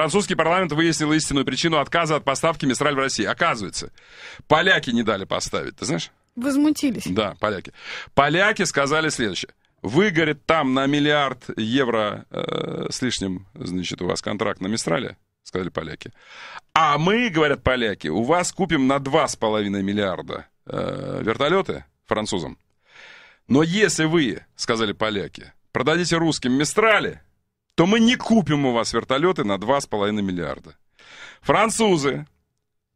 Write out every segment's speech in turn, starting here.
Французский парламент выяснил истинную причину отказа от поставки Мистраль в России. Оказывается, поляки не дали поставить, ты знаешь? Возмутились. Да, поляки. Поляки сказали следующее. Вы, говорит, там на миллиард евро э, с лишним, значит, у вас контракт на Мистрале, сказали поляки. А мы, говорят поляки, у вас купим на 2,5 миллиарда э, вертолеты французам. Но если вы, сказали поляки, продадите русским Мистрали, то мы не купим у вас вертолеты на 2,5 миллиарда. Французы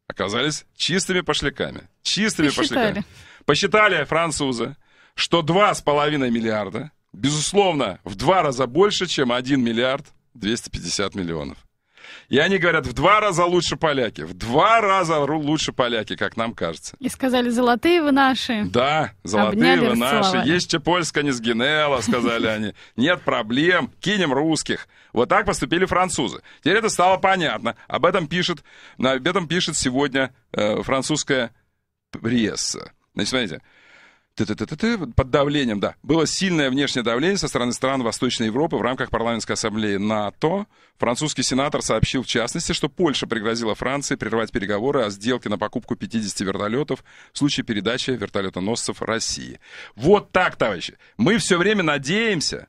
оказались чистыми пошляками. Чистыми Посчитали. пошляками. Посчитали французы, что 2,5 миллиарда, безусловно, в два раза больше, чем 1 миллиард 250 миллионов. И они говорят, в два раза лучше поляки, в два раза лучше поляки, как нам кажется. И сказали, золотые вы наши. Да, золотые Обняли, вы наши. Есть че Чепольска, не сгинела, сказали они. Нет проблем, кинем русских. Вот так поступили французы. Теперь это стало понятно. Об этом пишет, об этом пишет сегодня э, французская пресса. Значит, смотрите, под давлением, да, было сильное внешнее давление со стороны стран Восточной Европы в рамках парламентской ассамблеи НАТО. Французский сенатор сообщил, в частности, что Польша пригрозила Франции прервать переговоры о сделке на покупку 50 вертолетов в случае передачи вертолетоносцев России. Вот так, товарищи. Мы все время надеемся,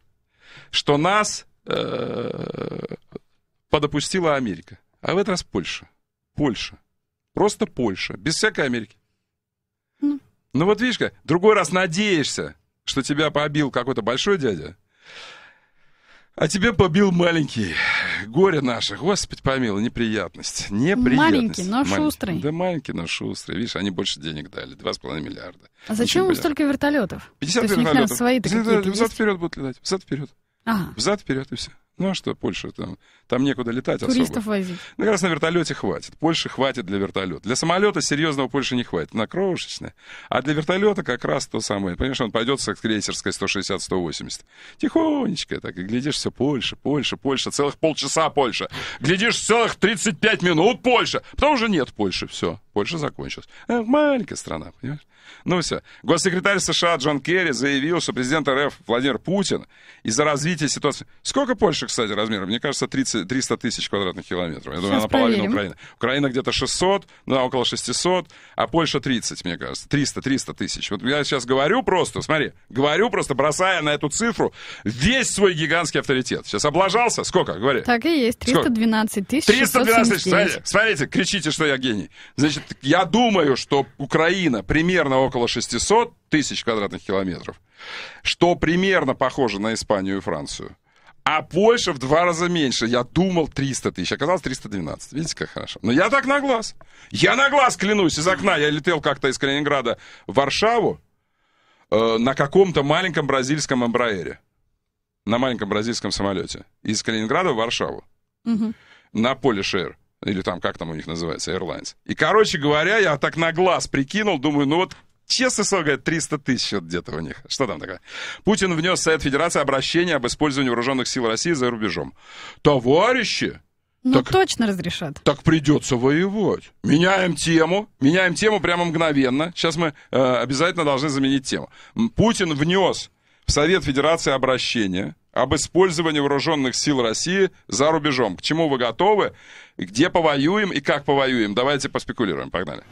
что нас э, подопустила Америка. А в этот раз Польша. Польша. Просто Польша. Без всякой Америки. Ну вот видишь, как, другой раз надеешься, что тебя побил какой-то большой дядя, а тебе побил маленький. Горе наше. Господи помилуй, неприятность. Неприятность. Маленький, но маленький. шустрый. Да маленький, но шустрый. Видишь, они больше денег дали. 2,5 миллиарда. А зачем им столько вертолетов? 50 То вертолетов. Есть, свои 50 вертолетов. Взад вперед будут летать. Взад вперед. Ага. Взад вперед и все. Ну а что, Польша там, там некуда летать Туристов особо. возить. Ну, как раз на вертолете хватит. Польши хватит для вертолета. Для самолета серьезного Польши не хватит, на крошечное. А для вертолета как раз то самое. Понимаешь, он пойдет с крейсерской 160-180. Тихонечко так, и глядишь, все Польша, Польша, Польша, целых полчаса Польша. Глядишь, целых 35 минут Польша. Потом уже нет Польши, все. Польша закончилась. Э, маленькая страна, понимаешь? Ну все. Госсекретарь США Джон Керри заявил, что президент РФ Владимир Путин из-за развития ситуации... Сколько Польша, кстати, размером? Мне кажется, 30, 300 тысяч квадратных километров. Я думаю, она половина Украины. Украина где-то 600, да, ну, около 600, а Польша 30, мне кажется. 300, 300 тысяч. Вот я сейчас говорю просто, смотри, говорю просто, бросая на эту цифру весь свой гигантский авторитет. Сейчас облажался? Сколько? Говори. Так и есть. 312 тысяч 312 тысяч. Смотрите, смотрите, кричите, что я гений. Значит, я думаю, что Украина примерно около 600 тысяч квадратных километров, что примерно похоже на Испанию и Францию. А Польша в два раза меньше. Я думал 300 тысяч, оказалось 312. Видите, как хорошо. Но я так на глаз. Я на глаз клянусь из окна. Я летел как-то из Калининграда в Варшаву э, на каком-то маленьком бразильском эмбраере. На маленьком бразильском самолете. Из Калининграда в Варшаву. Угу. На поле Шер или там, как там у них называется, Airlines. И, короче говоря, я так на глаз прикинул, думаю, ну вот Честно слово, говорят, 300 тысяч вот где-то у них. Что там такое? Путин внес в Совет Федерации обращение об использовании вооруженных сил России за рубежом. Товарищи! Ну, так, точно разрешат. Так придется воевать. Меняем тему. Меняем тему прямо мгновенно. Сейчас мы э, обязательно должны заменить тему. Путин внес в Совет Федерации обращение об использовании вооруженных сил России за рубежом. К чему вы готовы, где повоюем и как повоюем. Давайте поспекулируем. Погнали.